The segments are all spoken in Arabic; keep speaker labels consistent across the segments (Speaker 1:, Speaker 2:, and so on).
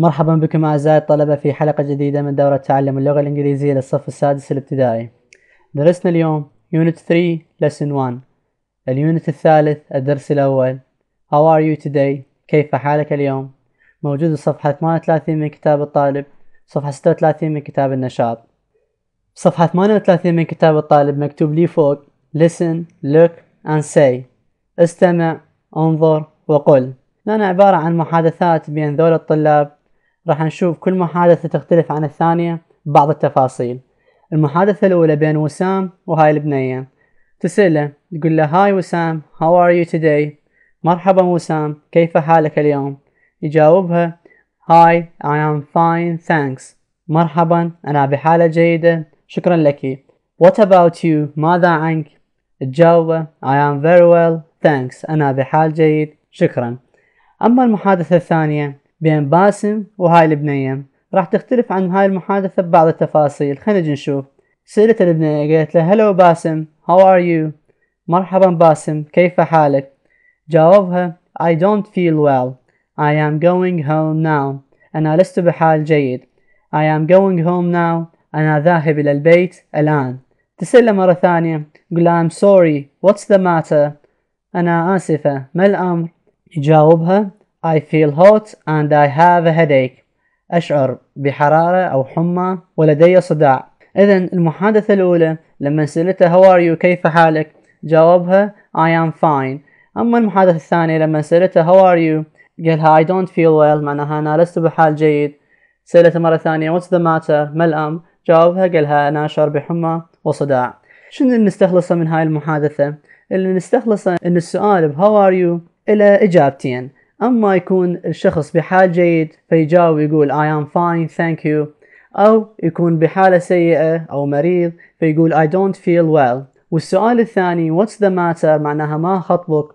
Speaker 1: مرحبا بكم أعزائي الطلبة في حلقة جديدة من دورة تعلم اللغة الإنجليزية للصف السادس الابتدائي درسنا اليوم Unit 3 Lesson 1 اليونت الثالث الدرس الأول How are you today؟ كيف حالك اليوم؟ موجود صفحة 38 من كتاب الطالب صفحة 36 من كتاب النشاط صفحة 38 من كتاب الطالب مكتوب لي فوق Listen, look and say استمع انظر وقل لأن عبارة عن محادثات بين ذول الطلاب راح نشوف كل محادثة تختلف عن الثانية بعض التفاصيل المحادثة الأولى بين وسام وهاي البنية تسأله تقول له هاي وسام how are you today مرحبا وسام كيف حالك اليوم يجاوبها هاي I am fine thanks مرحبا أنا بحالة جيدة شكرا لك What about you ماذا عنك تجاوبه I am very well thanks أنا بحال جيد شكرا أما المحادثة الثانية بين باسم وهاي البنية راح تختلف عن هاي المحادثة ببعض التفاصيل خلينا نشوف سألت البنية قالت له هلو باسم هاو ار يو مرحبا باسم كيف حالك جاوبها I don't feel well I am going home now أنا لست بحال جيد I am going home now أنا ذاهب إلى البيت الآن تسأله مرة ثانية قل I'm sorry what's the matter أنا آسفة ما الأمر يجاوبها I feel hot and I have a headache أشعر بحرارة أو حمى ولدي صداع إذا المحادثة الأولى لما سألته how are you كيف حالك جاوبها I am fine أما المحادثة الثانية لما سألته how are you قالها I don't feel well معناها أنا لست بحال جيد سألته مرة ثانية what's the matter ما الأمر جاوبها قالها أنا أشعر بحمى وصداع شنو اللي نستخلصه من هاي المحادثة اللي نستخلصه أن السؤال بـ how are you إلى إجابتين اما يكون الشخص بحال جيد فيجاوب يقول I am fine thank you او يكون بحالة سيئة او مريض فيقول I don't feel well والسؤال الثاني what's the matter معناها ما خطبك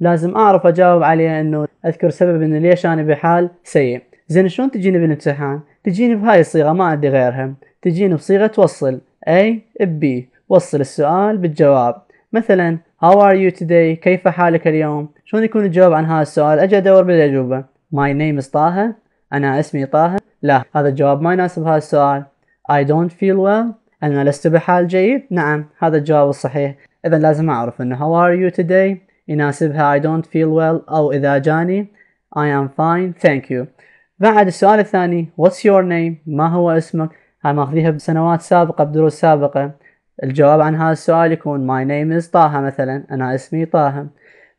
Speaker 1: لازم اعرف اجاوب عليه انه اذكر سبب انه ليش انا بحال سيء زين شلون تجيني بالامتحان تجيني بهاي الصيغة ما عندي غيرها تجيني بصيغة توصل A ب B وصل السؤال بالجواب مثلا How are you today? كيف حالك اليوم؟ شلون يكون الجواب عن هذا السؤال؟ اجي ادور بالاجوبة. My name is طه. انا اسمي طه. لا هذا الجواب ما يناسب هذا السؤال. I don't feel well. انا لست بحال جيد. نعم هذا الجواب الصحيح. اذا لازم اعرف انه how are you today يناسبها I don't feel well او اذا جاني I am fine thank you. بعد السؤال الثاني what's your name؟ ما هو اسمك؟ هاي ماخذيها بسنوات سابقة بدروس سابقة. الجواب عن هذا السؤال يكون my name is طه مثلا أنا اسمي طه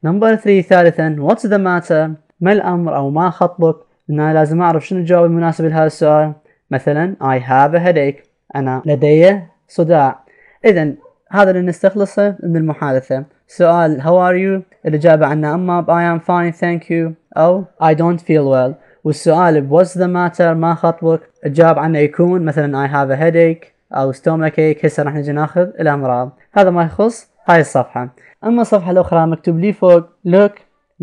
Speaker 1: نمبر 3 ثالثا what's the matter ما الأمر أو ما خطبك أنا لازم أعرف شنو الجواب المناسب لهذا السؤال مثلا I have a headache أنا لدي صداع إذا هذا اللي نستخلصه من المحادثة سؤال how are you الإجابة عنه أما ب I am fine thank you أو I don't feel well والسؤال ب what's the matter ما خطبك الجواب عنه يكون مثلا I have a headache او ستومك ايك هسه راح نجي ناخذ الامراض هذا ما يخص هاي الصفحه اما الصفحه الاخرى مكتوب لي فوق look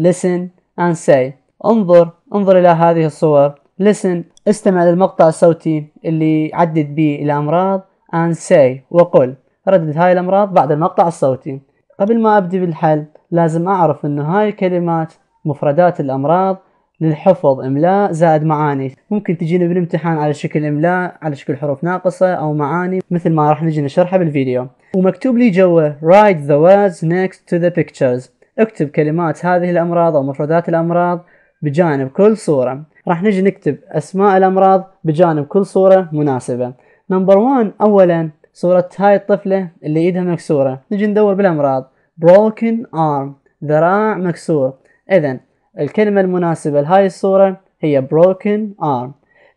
Speaker 1: listen and say انظر انظر الى هذه الصور listen استمع للمقطع الصوتي اللي عدد به الامراض and say وقل ردد هاي الامراض بعد المقطع الصوتي قبل ما ابدي بالحل لازم اعرف انه هاي الكلمات مفردات الامراض للحفظ املاء زائد معاني ممكن تجينا بالامتحان على شكل املاء على شكل حروف ناقصه او معاني مثل ما راح نجي نشرحها بالفيديو ومكتوب لي جوه write the words next to the pictures اكتب كلمات هذه الامراض او مفردات الامراض بجانب كل صوره راح نجي نكتب اسماء الامراض بجانب كل صوره مناسبه نمبر 1 اولا صورة هاي الطفلة اللي ايدها مكسورة نجي ندور بالامراض broken arm ذراع مكسور اذا الكلمة المناسبة لهاي الصورة هي broken arm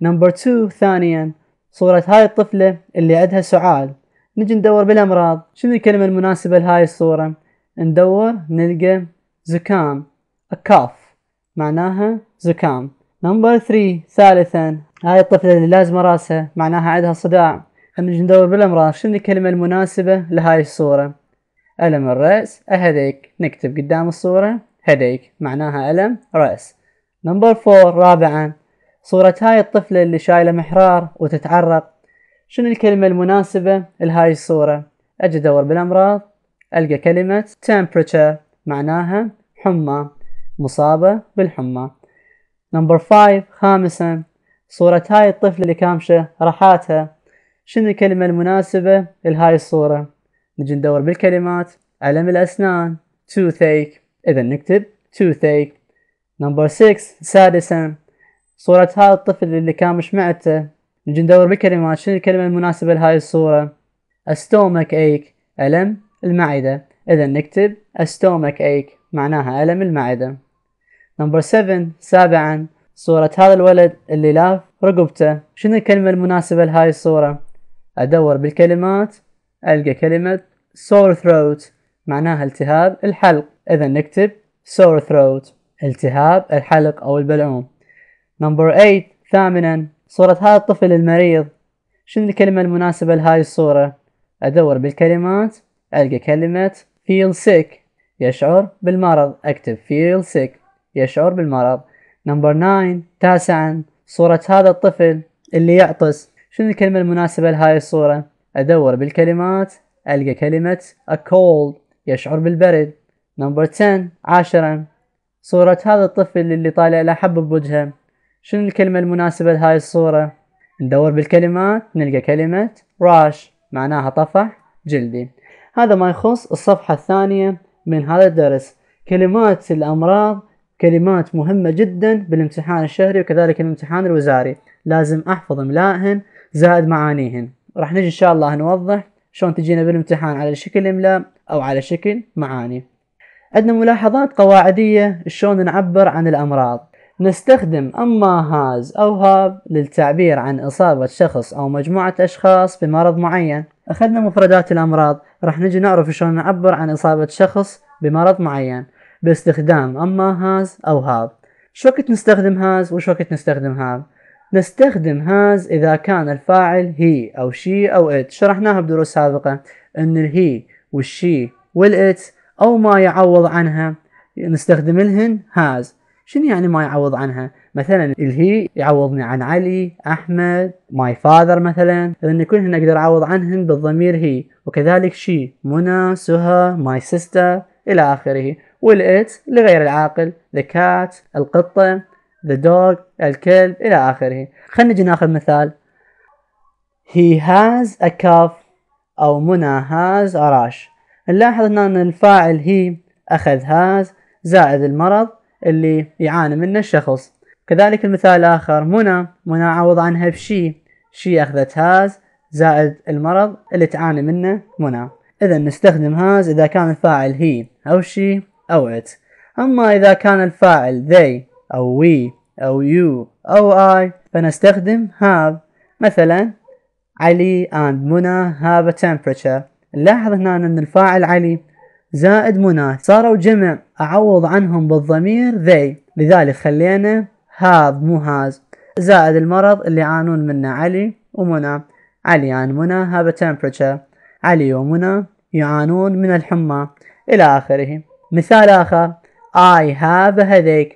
Speaker 1: نمبر تو ثانيا صورة هاي الطفلة اللي عندها سعال نجي ندور بالأمراض شنو الكلمة المناسبة لهاي الصورة ندور نلقى زكام cough معناها زكام نمبر ثري ثالثا هاي الطفلة اللي لازمة راسها معناها عندها صداع نجي ندور بالأمراض شنو الكلمة المناسبة لهاي الصورة ألم الرأس أهديك نكتب قدام الصورة headache معناها ألم رأس نمبر فور رابعا صورة هاي الطفلة اللي شايلة محرار وتتعرق شنو الكلمة المناسبة لهاي الصورة أجي أدور بالأمراض ألقى كلمة temperature معناها حمى مصابة بالحمى نمبر فايف خامسا صورة هاي الطفلة اللي كامشة راحاتها شنو الكلمة المناسبة لهاي الصورة نجي ندور بالكلمات ألم الأسنان toothache إذا نكتب toothache نمبر 6 سادسا صورة هذا الطفل اللي كان مش معته نجي ندور بكلمات شنو الكلمة المناسبة لهاي الصورة stomach ache ألم المعدة إذا نكتب stomach ache معناها ألم المعدة نمبر 7 سابعا صورة هذا الولد اللي لاف رقبته شنو الكلمة المناسبة لهاي الصورة أدور بالكلمات ألقى كلمة sore throat معناها التهاب الحلق إذا نكتب sore throat التهاب الحلق أو البلعوم number 8 ثامنا صورة هذا الطفل المريض شنو الكلمة المناسبة لهاي الصورة أدور بالكلمات ألقى كلمة feel sick يشعر بالمرض أكتب feel sick يشعر بالمرض number 9 تاسعا صورة هذا الطفل اللي يعطس شنو الكلمة المناسبة لهاي الصورة أدور بالكلمات ألقى كلمة a cold يشعر بالبرد نمبر 10 عاشرا صورة هذا الطفل اللي طالع له حبة بوجهه شنو الكلمة المناسبة لهاي الصورة؟ ندور بالكلمات نلقى كلمة راش معناها طفح جلدي هذا ما يخص الصفحة الثانية من هذا الدرس كلمات الأمراض كلمات مهمة جدا بالامتحان الشهري وكذلك الامتحان الوزاري لازم أحفظ إملائهن زائد معانيهن راح نجي إن شاء الله نوضح شلون تجينا بالامتحان على شكل إملاء أو على شكل معاني عندنا ملاحظات قواعدية شلون نعبر عن الأمراض نستخدم أما هاز أو هاب للتعبير عن إصابة شخص أو مجموعة أشخاص بمرض معين أخذنا مفردات الأمراض راح نجي نعرف شلون نعبر عن إصابة شخص بمرض معين باستخدام أما هاز أو هاب شو وقت نستخدم هاز وش وقت نستخدم هاب نستخدم هاز إذا كان الفاعل هي أو شي أو إت شرحناها بدروس سابقة أن الهي والشي والإت أو ما يعوض عنها نستخدم الهن هاز شنو يعني ما يعوض عنها مثلا الهي يعوضني عن علي أحمد ماي فاذر مثلا لأن كلهن أقدر أعوض عنهن بالضمير هي وكذلك شي منى سهى ماي سيستر إلى آخره والإت لغير العاقل ذا كات القطة ذا دوغ الكلب إلى آخره خلينا نجي ناخذ مثال He has a calf أو منى has a rash نلاحظ هنا ان الفاعل هي اخذ هاز زائد المرض اللي يعاني منه الشخص كذلك المثال الآخر منى منى عوض عنها بشي شي أخذت هاز زائد المرض اللي تعاني منه منى إذا نستخدم هاز إذا كان الفاعل هي أو شي أو إت أما إذا كان الفاعل they أو we أو you أو I فنستخدم have مثلا علي and منى have a temperature نلاحظ هنا أن الفاعل علي زائد مناه صاروا جمع أعوض عنهم بالضمير they لذلك خلينا هاذ مو هاز زائد المرض اللي يعانون منه علي ومنى علي عن منى هاب temperature علي ومنى يعانون من الحمى إلى آخره مثال آخر I have a headache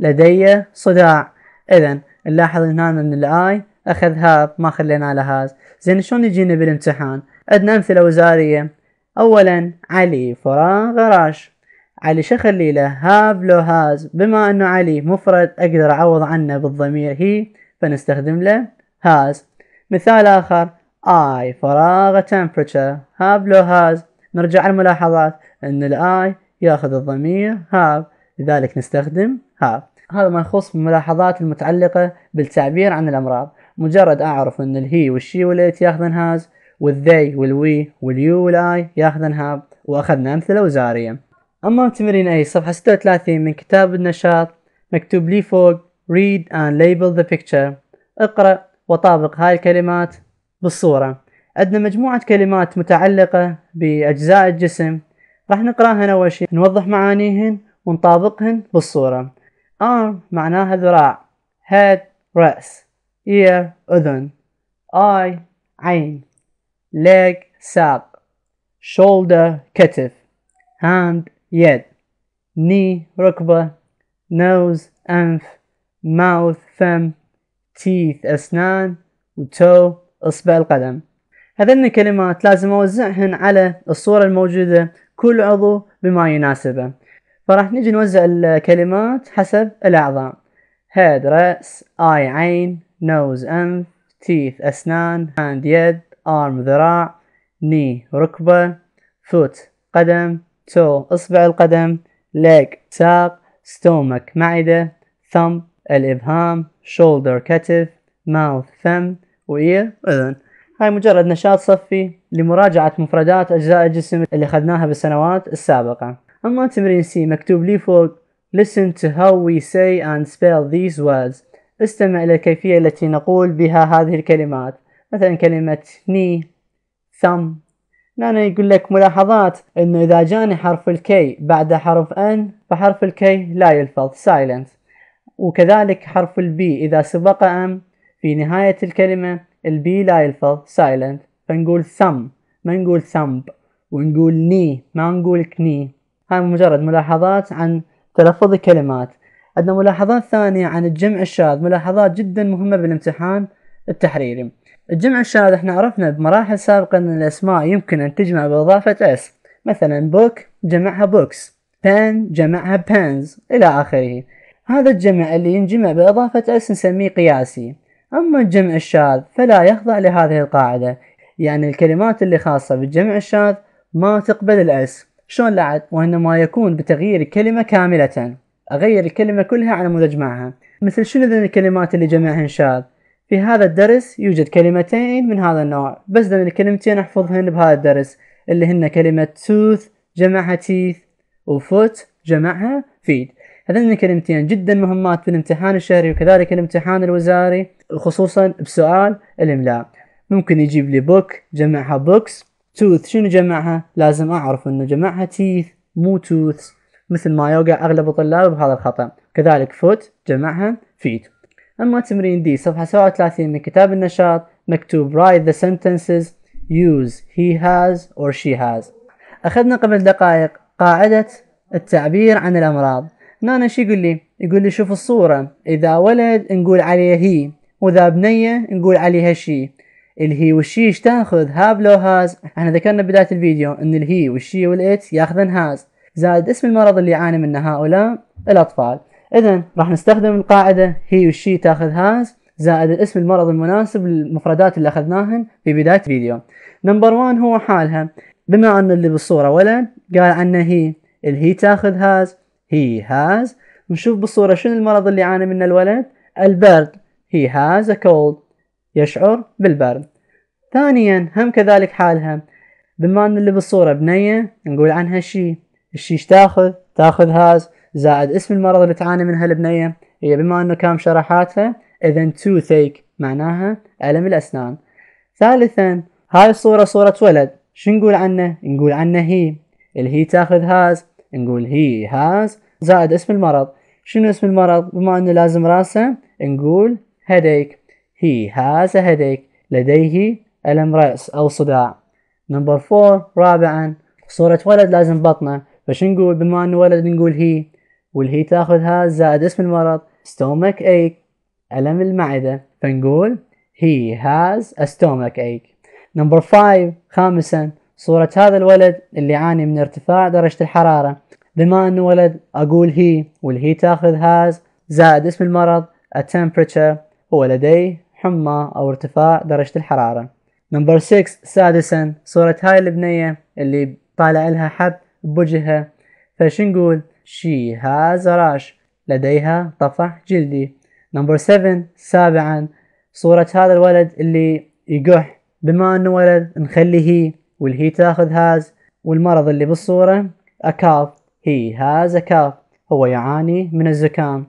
Speaker 1: لدي صداع إذا نلاحظ هنا أن الآي أخذ هاب ما خلينا له هاز زين شلون يجينا بالامتحان عندنا امثله وزاريه اولا علي فراغ غراش علي شخلي له هاف لو هاز بما انه علي مفرد اقدر اعوض عنه بالضمير هي فنستخدم له هاز مثال اخر اي فراغ temperature هاف لو هاز نرجع الملاحظات ان الاي ياخذ الضمير هاف لذلك نستخدم هاف هذا ما يخص الملاحظات المتعلقة بالتعبير عن الأمراض مجرد اعرف ان الهي والشي والات ياخذن هاز والذي والوي واليو والاي ياخذن هاب واخذنا امثله وزاريه اما تمرين اي صفحه 36 من كتاب النشاط مكتوب لي فوق read and label the picture اقرأ وطابق هاي الكلمات بالصورة عندنا مجموعة كلمات متعلقة بأجزاء الجسم راح نقرأهن أول شيء نوضح معانيهن ونطابقهن بالصورة arm معناها ذراع head رأس ear أذن eye عين leg ساق shoulder كتف hand يد knee ركبة nose أنف mouth فم teeth أسنان و toe إصبع القدم هذين الكلمات لازم أوزعهن على الصورة الموجودة كل عضو بما يناسبه فراح نجي نوزع الكلمات حسب الأعضاء head رأس آي عين nose أنف teeth أسنان hand يد arm ذراع knee ركبة foot قدم toe إصبع القدم leg ساق stomach معدة thumb الإبهام shoulder كتف mouth فم وإير أذن هاي مجرد نشاط صفي لمراجعة مفردات أجزاء الجسم اللي أخذناها بالسنوات السابقة أما تمرين سي مكتوب لي فوق Listen to how we say and spell these words استمع إلى الكيفية التي نقول بها هذه الكلمات مثلا كلمة ني ثم هنا يقول لك ملاحظات انه اذا جاني حرف الكي بعد حرف ان فحرف الكي لا يلفظ سايلنت وكذلك حرف البي اذا سبق ام في نهاية الكلمة البي لا يلفظ سايلنت فنقول ثم ما نقول ثمب ونقول ني ما نقول كني هاي مجرد ملاحظات عن تلفظ الكلمات عندنا ملاحظات ثانية عن الجمع الشاذ ملاحظات جدا مهمة بالامتحان التحريري الجمع الشاذ احنا عرفنا بمراحل سابقة ان الاسماء يمكن ان تجمع باضافة اس مثلا بوك جمعها بوكس بان جمعها بانز الى اخره هذا الجمع اللي ينجمع باضافة اس نسميه قياسي اما الجمع الشاذ فلا يخضع لهذه القاعدة يعني الكلمات اللي خاصة بالجمع الشاذ ما تقبل الاس شلون لعد وانما يكون بتغيير كلمة كاملة أغير الكلمة كلها على مود أجمعها مثل شنو ذن الكلمات اللي جمعهن شاذ في هذا الدرس يوجد كلمتين من هذا النوع بس ذن الكلمتين أحفظهن بهذا الدرس اللي هن كلمة tooth جمعها teeth foot جمعها feet هذين الكلمتين جدا مهمات في الامتحان الشهري وكذلك الامتحان الوزاري وخصوصا بسؤال الإملاء ممكن يجيب لي book جمعها books tooth شنو جمعها لازم أعرف أنه جمعها teeth مو توث مثل ما يوقع أغلب الطلاب بهذا الخطأ كذلك فوت جمعها فيت أما تمرين دي صفحة 37 من كتاب النشاط مكتوب write the sentences use he has or she has أخذنا قبل دقائق قاعدة التعبير عن الأمراض نانا شو يقول لي يقول لي شوف الصورة إذا ولد نقول عليه هي وإذا بنية نقول عليها شي الهي والشي ايش تاخذ هاب لو هاز احنا ذكرنا بداية الفيديو ان الهي والشي والات ياخذن هاز زائد اسم المرض اللي يعاني منه هؤلاء الأطفال إذا راح نستخدم القاعدة هي وشي تاخذ هاز زائد اسم المرض المناسب للمفردات اللي أخذناهن في بداية الفيديو نمبر 1 هو حالها بما أن اللي بالصورة ولد قال عنه هي الهي تاخذ هاز هي هاز نشوف بالصورة شنو المرض اللي يعاني منه الولد البرد هي هاز ا كولد يشعر بالبرد ثانيا هم كذلك حالها بما أن اللي بالصورة بنية نقول عنها شي الشيش تاخذ تاخذ هاز زائد اسم المرض اللي تعاني منها البنية هي بما انه كان شرحاتها اذا ثيك معناها الم الاسنان ثالثا هاي الصورة صورة ولد شو نقول عنه نقول عنه هي الهي تاخذ هاز نقول هي هاز زائد اسم المرض شنو اسم المرض بما انه لازم راسه نقول headache هي هاز a لديه ألم رأس أو صداع نمبر فور رابعا صورة ولد لازم بطنه فش نقول بما ان ولد نقول هي والهي تاخذها زائد اسم المرض stomach ache ألم المعدة فنقول he has a stomach ache نمبر 5 خامسا صورة هذا الولد اللي يعاني من ارتفاع درجة الحرارة بما انه ولد اقول هي والهي تاخذ has زائد اسم المرض a temperature هو لديه حمى او ارتفاع درجة الحرارة نمبر 6 سادسا صورة هاي البنية اللي طالع لها حب بوجهها فاش نقول she has a rash لديها طفح جلدي نمبر seven سابعا صورة هذا الولد اللي يقح بما انه ولد نخليه والهي تاخذ هاز والمرض اللي بالصورة a he هي هاز cough هو يعاني من الزكام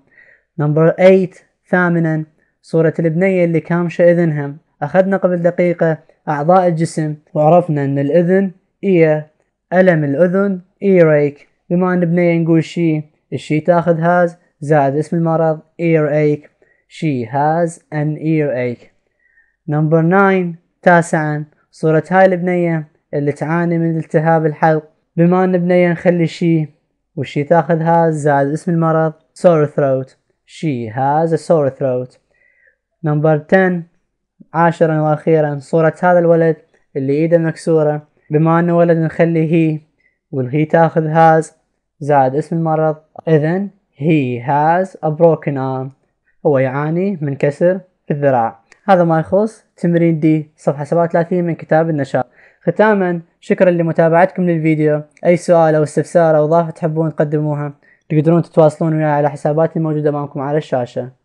Speaker 1: نمبر eight ثامنا صورة البنية اللي كامشة إذنها أخذنا قبل دقيقة أعضاء الجسم وعرفنا أن الإذن ايه ألم الأذن إيريك بما أن بنية نقول شي الشي تاخذ هاز زائد اسم المرض إيريك she has an earache نمبر 9 تاسعا صورة هاي البنية اللي تعاني من التهاب الحلق بما أن بنية نخلي شي والشي تاخذ هاز زائد اسم المرض sore throat she has a sore throat نمبر 10 عاشرا واخيرا صورة هذا الولد اللي ايده مكسورة بما أنه ولد نخلي هي والهي تاخذ هاز زائد اسم المرض إذا he has a broken arm هو يعاني من كسر في الذراع هذا ما يخص تمرين دي صفحة 37 من كتاب النشاط ختاما شكرا لمتابعتكم للفيديو أي سؤال أو استفسار أو إضافة تحبون تقدموها تقدرون تتواصلون وياي على حساباتي الموجودة أمامكم على الشاشة